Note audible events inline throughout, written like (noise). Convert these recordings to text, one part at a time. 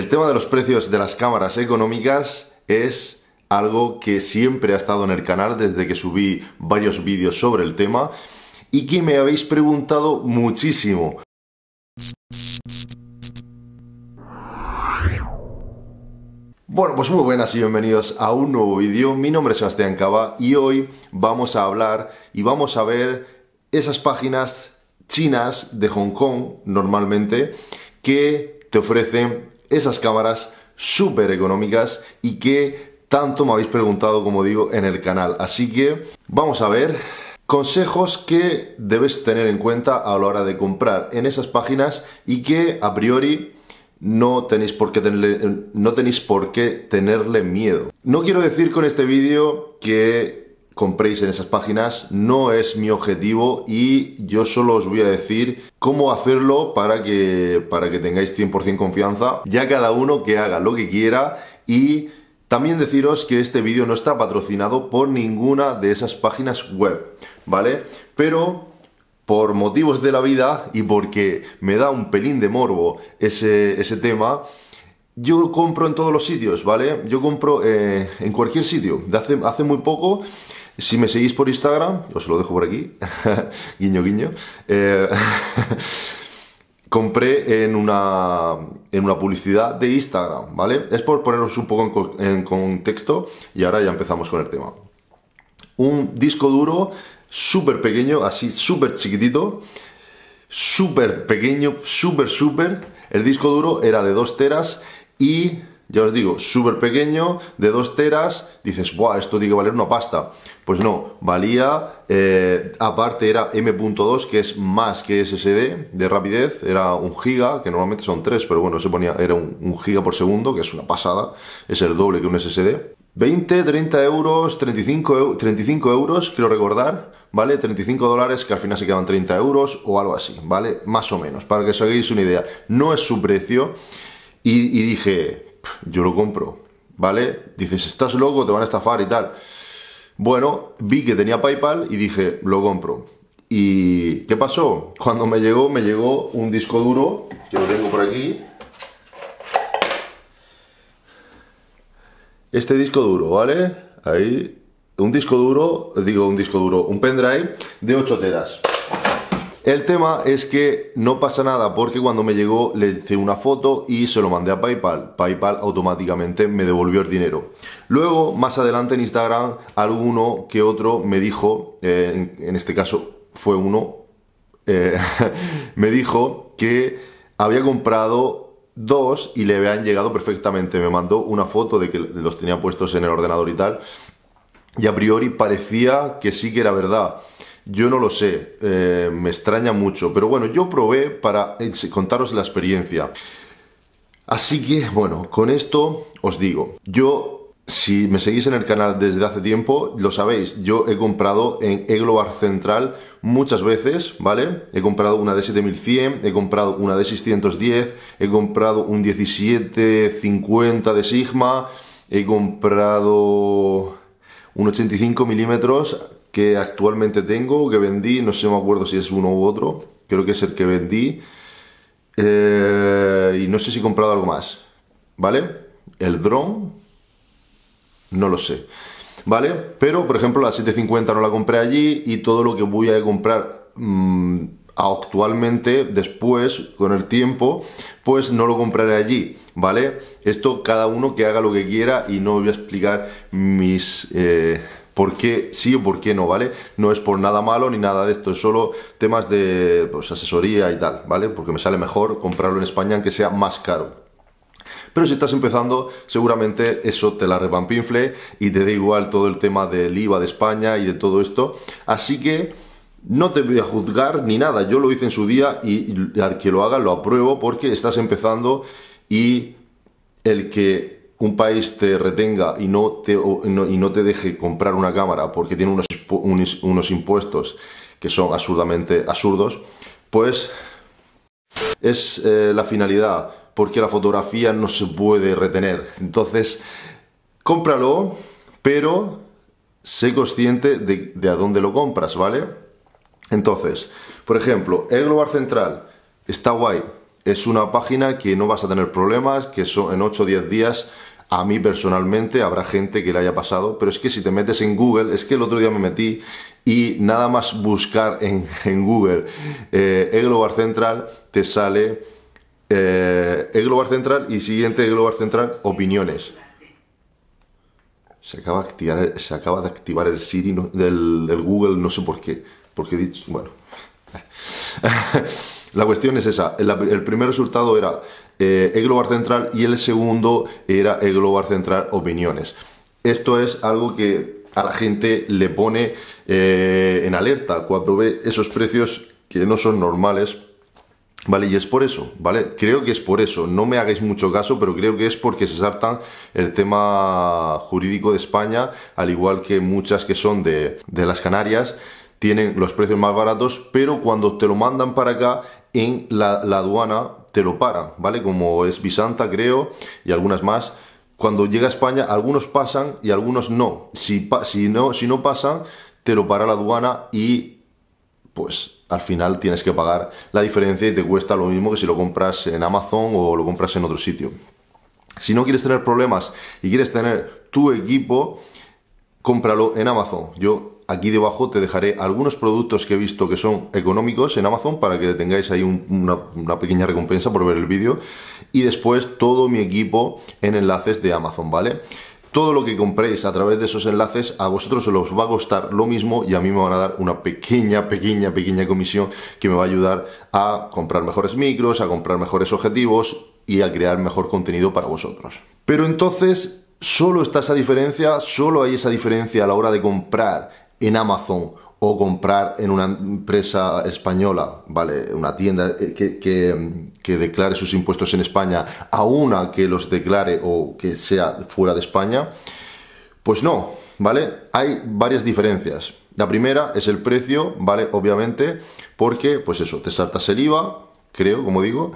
El tema de los precios de las cámaras económicas es algo que siempre ha estado en el canal desde que subí varios vídeos sobre el tema y que me habéis preguntado muchísimo. Bueno, pues muy buenas y bienvenidos a un nuevo vídeo. Mi nombre es Sebastián Cava y hoy vamos a hablar y vamos a ver esas páginas chinas de Hong Kong normalmente que te ofrecen esas cámaras súper económicas y que tanto me habéis preguntado, como digo, en el canal. Así que vamos a ver consejos que debes tener en cuenta a la hora de comprar en esas páginas y que a priori no tenéis por qué tenerle, no tenéis por qué tenerle miedo. No quiero decir con este vídeo que compréis en esas páginas. No es mi objetivo y yo solo os voy a decir cómo hacerlo para que, para que tengáis 100% confianza. Ya cada uno que haga lo que quiera y también deciros que este vídeo no está patrocinado por ninguna de esas páginas web, ¿vale? Pero por motivos de la vida y porque me da un pelín de morbo ese, tema, yo compro en todos los sitios, ¿vale? Yo compro eh, en cualquier sitio. De hace, hace muy poco si me seguís por Instagram, os lo dejo por aquí, (laughs) guiño, guiño, eh, (laughs) compré en una, en una publicidad de Instagram, ¿vale? Es por poneros un poco en, en contexto y ahora ya empezamos con el tema. Un disco duro súper pequeño, así súper chiquitito, súper pequeño, súper, súper. El disco duro era de 2 teras y ya os digo, súper pequeño, de 2 teras, dices, ¡buah! Esto tiene que valer una pasta. Pues no, valía, eh, aparte era M.2, que es más que SSD de rapidez, era un giga, que normalmente son 3, pero bueno, se ponía, era un, giga por segundo, que es una pasada, es el doble que un SSD. 20, 30 euros, 35, 35 euros, quiero recordar, ¿vale? 35 dólares, que al final se quedan 30 euros o algo así, ¿vale? Más o menos, para que os hagáis una idea. No es su precio. y dije, yo lo compro, ¿vale? Dices, estás loco, te van a estafar y tal. Bueno, vi que tenía PayPal y dije, lo compro. ¿Y qué pasó? Cuando me llegó, me llegó un disco duro, que lo tengo por aquí. Este disco duro, ¿vale? Ahí, un disco duro, digo un disco duro, un pendrive de 8 teras. El tema es que no pasa nada porque cuando me llegó le hice una foto y se lo mandé a PayPal. PayPal automáticamente me devolvió el dinero. Luego, más adelante en Instagram, alguno que otro me dijo, eh, en, este caso fue uno, eh, (laughs) me dijo que había comprado dos y le habían llegado perfectamente. Me mandó una foto de que los tenía puestos en el ordenador y tal. Y a priori parecía que sí que era verdad. Yo no lo sé, eh, me extraña mucho, pero bueno, yo probé para eh, contaros la experiencia. Así que, bueno, con esto os digo, yo, si me seguís en el canal desde hace tiempo, lo sabéis, yo he comprado en Eglobar Central muchas veces, ¿vale? He comprado una de 7100, he comprado una de 610, he comprado un 1750 de Sigma, he comprado un 85 milímetros que actualmente tengo, que vendí, no sé, me acuerdo si es uno u otro, creo que es el que vendí, eh, y no sé si he comprado algo más, ¿vale? El dron no lo sé, ¿vale? Pero, por ejemplo, la 750 no la compré allí y todo lo que voy a comprar mm, actualmente, después, con el tiempo, pues no lo compraré allí, ¿vale? Esto cada uno que haga lo que quiera y no voy a explicar mis... Eh, por qué sí o por qué no, ¿vale? No es por nada malo ni nada de esto, es solo temas de pues, asesoría y tal, ¿vale? Porque me sale mejor comprarlo en España aunque sea más caro. Pero si estás empezando, seguramente eso te la revampinfle y te da igual todo el tema del IVA de España y de todo esto. Así que no te voy a juzgar ni nada. Yo lo hice en su día y al que lo haga lo apruebo porque estás empezando y el que un país te retenga y no te, y no te deje comprar una cámara porque tiene unos, unos, impuestos que son absurdamente absurdos, pues es eh, la finalidad, porque la fotografía no se puede retener. Entonces, cómpralo, pero sé consciente de, de a dónde lo compras, ¿vale? Entonces, por ejemplo, el Global Central está guay. Es una página que no vas a tener problemas, que son en 8 o 10 días a mí personalmente habrá gente que le haya pasado, pero es que si te metes en Google, es que el otro día me metí y nada más buscar en, (laughs) Google eh, Global Central te sale eh, Global Central y siguiente e Global Central opiniones. Se acaba, de activar, se acaba de activar el Siri del, Google, no sé por qué. Porque he dicho, bueno. (laughs) la cuestión es esa. el primer resultado era eh, el Global Central y el segundo era el Global Central Opiniones. Esto es algo que a la gente le pone eh, en alerta cuando ve esos precios que no son normales. Vale, y es por eso, ¿vale? Creo que es por eso. No me hagáis mucho caso, pero creo que es porque se saltan el tema jurídico de España, al igual que muchas que son de, las Canarias, tienen los precios más baratos, pero cuando te lo mandan para acá, en la, la aduana te lo paran, ¿vale? Como es Bisanta, creo, y algunas más. Cuando llega a España, algunos pasan y algunos no. Si, si, no, si no pasan, te lo para la aduana y pues al final tienes que pagar la diferencia y te cuesta lo mismo que si lo compras en Amazon o lo compras en otro sitio. Si no quieres tener problemas y quieres tener tu equipo, cómpralo en Amazon. Yo Aquí debajo te dejaré algunos productos que he visto que son económicos en Amazon para que tengáis ahí una, pequeña recompensa por ver el vídeo. Y después todo mi equipo en enlaces de Amazon, ¿vale? Todo lo que compréis a través de esos enlaces a vosotros se los va a costar lo mismo y a mí me van a dar una pequeña, pequeña, pequeña comisión que me va a ayudar a comprar mejores micros, a comprar mejores objetivos y a crear mejor contenido para vosotros. Pero entonces, solo está esa diferencia, solo hay esa diferencia a la hora de comprar en Amazon o comprar en una empresa española, ¿vale? Una tienda eh, que, declare sus impuestos en España a una que los declare o que sea fuera de España, pues no, ¿vale? Hay varias diferencias. La primera es el precio, ¿vale? Obviamente, porque, pues eso, te saltas el IVA, creo, como digo.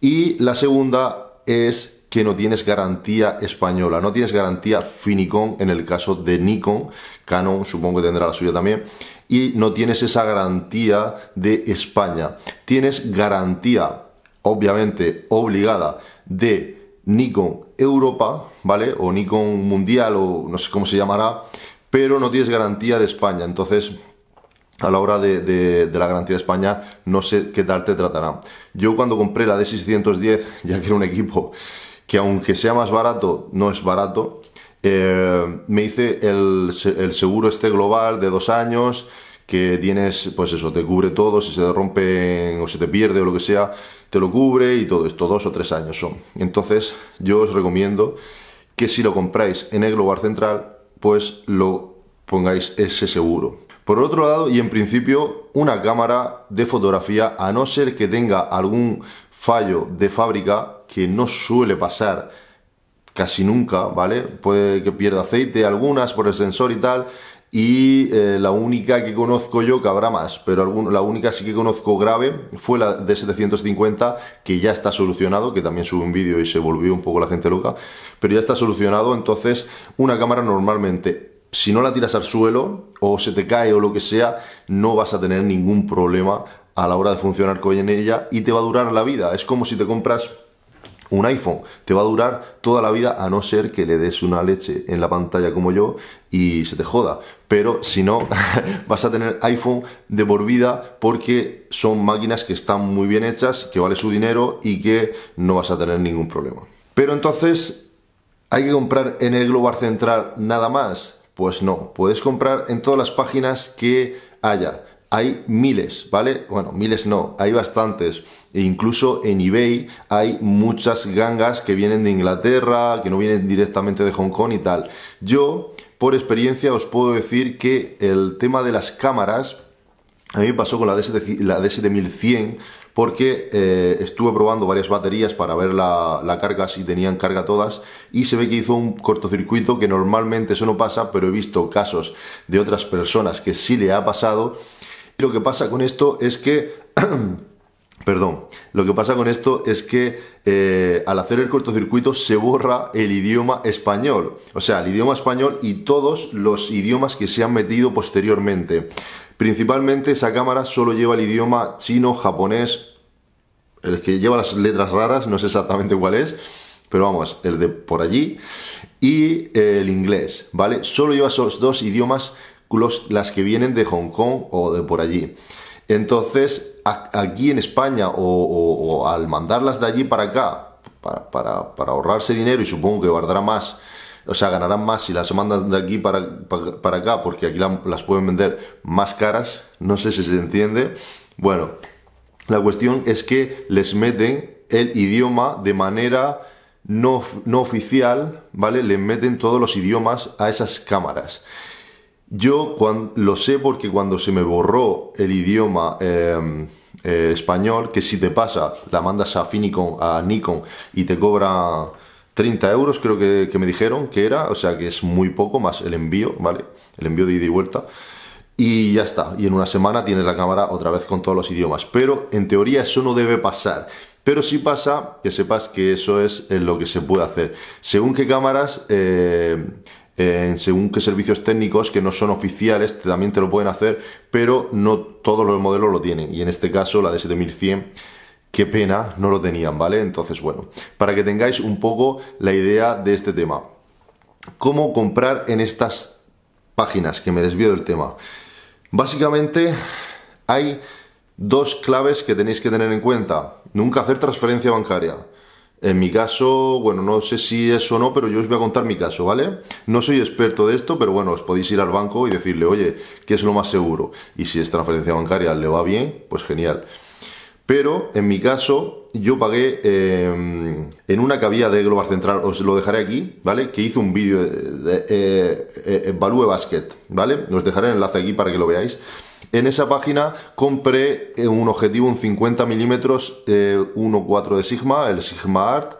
Y la segunda es que no tienes garantía española, no tienes garantía Finicon en el caso de Nikon, Canon supongo que tendrá la suya también, y no tienes esa garantía de España. Tienes garantía, obviamente, obligada de Nikon Europa, ¿vale? O Nikon Mundial, o no sé cómo se llamará, pero no tienes garantía de España. Entonces, a la hora de, de, la garantía de España, no sé qué tal te tratará. Yo cuando compré la D610, (laughs) ya que era un equipo que aunque sea más barato, no es barato. Eh, me hice el, el, seguro este global de dos años, que tienes, pues eso, te cubre todo, si se te rompe o se te pierde o lo que sea, te lo cubre y todo esto, dos o tres años son. Entonces, yo os recomiendo que si lo compráis en el Global Central, pues lo pongáis ese seguro. Por otro lado, y en principio, una cámara de fotografía, a no ser que tenga algún fallo de fábrica, que no suele pasar casi nunca, ¿vale? Puede que pierda aceite, algunas por el sensor y tal, y eh, la única que conozco yo, que habrá más, pero la única sí que conozco grave fue la de 750, que ya está solucionado, que también sube un vídeo y se volvió un poco la gente loca, pero ya está solucionado, entonces una cámara normalmente si no la tiras al suelo o se te cae o lo que sea, no vas a tener ningún problema a la hora de funcionar con ella y te va a durar la vida. Es como si te compras un iPhone. Te va a durar toda la vida a no ser que le des una leche en la pantalla como yo y se te joda. Pero si no, (laughs) vas a tener iPhone de por vida porque son máquinas que están muy bien hechas, que vale su dinero y que no vas a tener ningún problema. Pero entonces, ¿hay que comprar en el Global Central nada más? Pues no, puedes comprar en todas las páginas que haya. Hay miles, ¿vale? Bueno, miles no, hay bastantes. E incluso en eBay hay muchas gangas que vienen de Inglaterra, que no vienen directamente de Hong Kong y tal. Yo, por experiencia, os puedo decir que el tema de las cámaras, a mí me pasó con la, DS la D7100, porque eh, estuve probando varias baterías para ver la, carga, si tenían carga todas, y se ve que hizo un cortocircuito que normalmente eso no pasa, pero he visto casos de otras personas que sí le ha pasado. lo que pasa con esto es que... (clears throat) Perdón, lo que pasa con esto es que eh, al hacer el cortocircuito se borra el idioma español, o sea, el idioma español y todos los idiomas que se han metido posteriormente. Principalmente esa cámara solo lleva el idioma chino, japonés, el que lleva las letras raras, no sé exactamente cuál es, pero vamos, el de por allí, y eh, el inglés, ¿vale? Solo lleva esos dos idiomas las que vienen de Hong Kong o de por allí. Entonces, aquí en España o, al mandarlas de allí para acá, para ahorrarse dinero y supongo que guardará más o sea, ganarán más si las mandan de aquí para, para, acá, porque aquí las pueden vender más caras, no sé si se entiende. Bueno, la cuestión es que les meten el idioma de manera no, no oficial, ¿vale? Le meten todos los idiomas a esas cámaras. Yo lo sé porque cuando se me borró el idioma em, eh, español, que si te pasa, la mandas a Finicon, a Nikon y te cobra 30 euros creo que, me dijeron que era, o sea que es muy poco más el envío, ¿vale? El envío de ida y vuelta. Y ya está, y en una semana tienes la cámara otra vez con todos los idiomas. Pero en teoría eso no debe pasar. Pero si pasa, que sepas que eso es eh, lo que se puede hacer. Según qué cámaras, eh, eh, según qué servicios técnicos que no son oficiales, también te lo pueden hacer, pero no todos los modelos lo tienen. Y en este caso, la de 7100 Qué pena, no lo tenían, ¿vale? Entonces, bueno, para que tengáis un poco la idea de este tema. ¿Cómo comprar en estas páginas? Que me desvío del tema. Básicamente hay dos claves que tenéis que tener en cuenta. Nunca hacer transferencia bancaria. En mi caso, bueno, no sé si es o no, pero yo os voy a contar mi caso, ¿vale? No soy experto de esto, pero bueno, os podéis ir al banco y decirle, oye, ¿qué es lo más seguro? Y si es transferencia bancaria, le va bien, pues genial. Pero en mi caso, yo pagué em, en una cabía de Global Central, os lo dejaré aquí, ¿vale? Que hizo un vídeo eh, de, eh, eh Basket, ¿vale? Os dejaré el enlace aquí para que lo veáis. En esa página compré eh, un objetivo, un 50 mm 1.4 de Sigma, el Sigma Art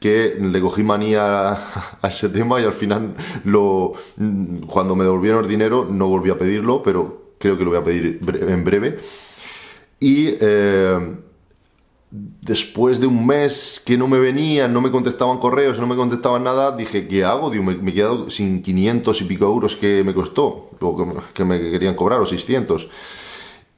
que le cogí manía (laughs) a ese tema y al final mm, cuando me devolvieron el dinero no volví a pedirlo, pero creo que lo voy a pedir en breve y eh, después de un mes que no me venían, no me contestaban correos, no me contestaban nada, dije, ¿qué hago? me, he quedado sin 500 y pico euros que me costó, que me querían cobrar, o 600.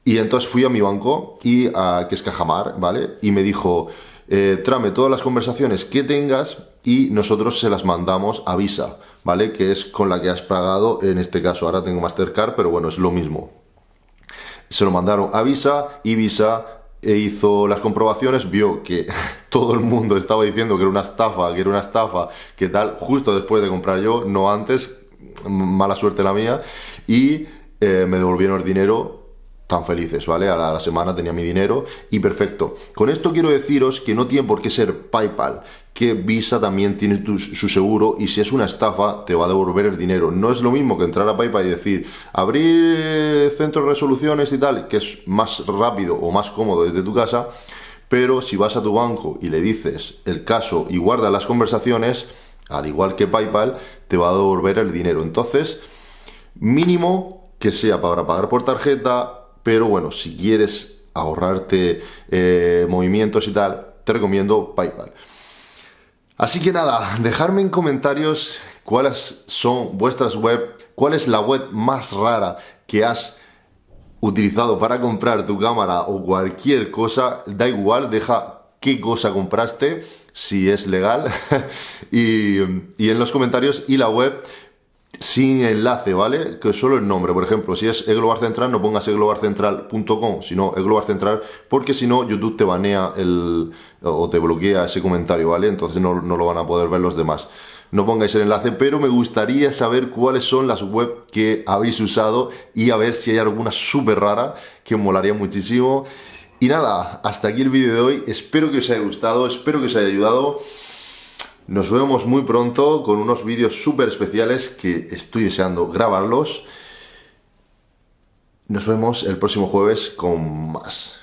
Y entonces fui a mi banco, y a, que es Cajamar, ¿vale? Y me dijo, eh, trame todas las conversaciones que tengas y nosotros se las mandamos a Visa, ¿vale? Que es con la que has pagado en este caso. Ahora tengo Mastercard, pero bueno, es lo mismo se lo mandaron a Visa y Visa e hizo las comprobaciones, vio que (laughs) todo el mundo estaba diciendo que era una estafa, que era una estafa, que tal, justo después de comprar yo, no antes, mala suerte la mía, y eh, me devolvieron el dinero tan felices, ¿vale? a la, semana tenía mi dinero y perfecto. Con esto quiero deciros que no tiene por qué ser PayPal, que Visa también tiene su seguro y si es una estafa te va a devolver el dinero. No es lo mismo que entrar a PayPal y decir abrir eh, centro de resoluciones y tal, que es más rápido o más cómodo desde tu casa, pero si vas a tu banco y le dices el caso y guardas las conversaciones, al igual que PayPal, te va a devolver el dinero. Entonces, mínimo que sea para pagar por tarjeta, pero bueno, si quieres ahorrarte eh, movimientos y tal, te recomiendo PayPal. Así que nada, dejadme en comentarios cuáles son vuestras web, cuál es la web más rara que has utilizado para comprar tu cámara o cualquier cosa, da igual, deja qué cosa compraste, si es legal, (laughs) y, y en los comentarios y la web sin enlace, ¿vale? Que solo el nombre, por ejemplo, si es eglobarcentral, Central, no pongas eglobarcentral.com, sino eglobarcentral, Central, porque si no, YouTube te banea el, o te bloquea ese comentario, ¿vale? Entonces no, lo van a poder ver los demás. No pongáis el enlace, pero me gustaría saber cuáles son las web que habéis usado y a ver si hay alguna súper rara que molaría muchísimo. Y nada, hasta aquí el vídeo de hoy. Espero que os haya gustado, espero que os haya ayudado. Nos vemos muy pronto con unos vídeos súper especiales que estoy deseando grabarlos. Nos vemos el próximo jueves con más.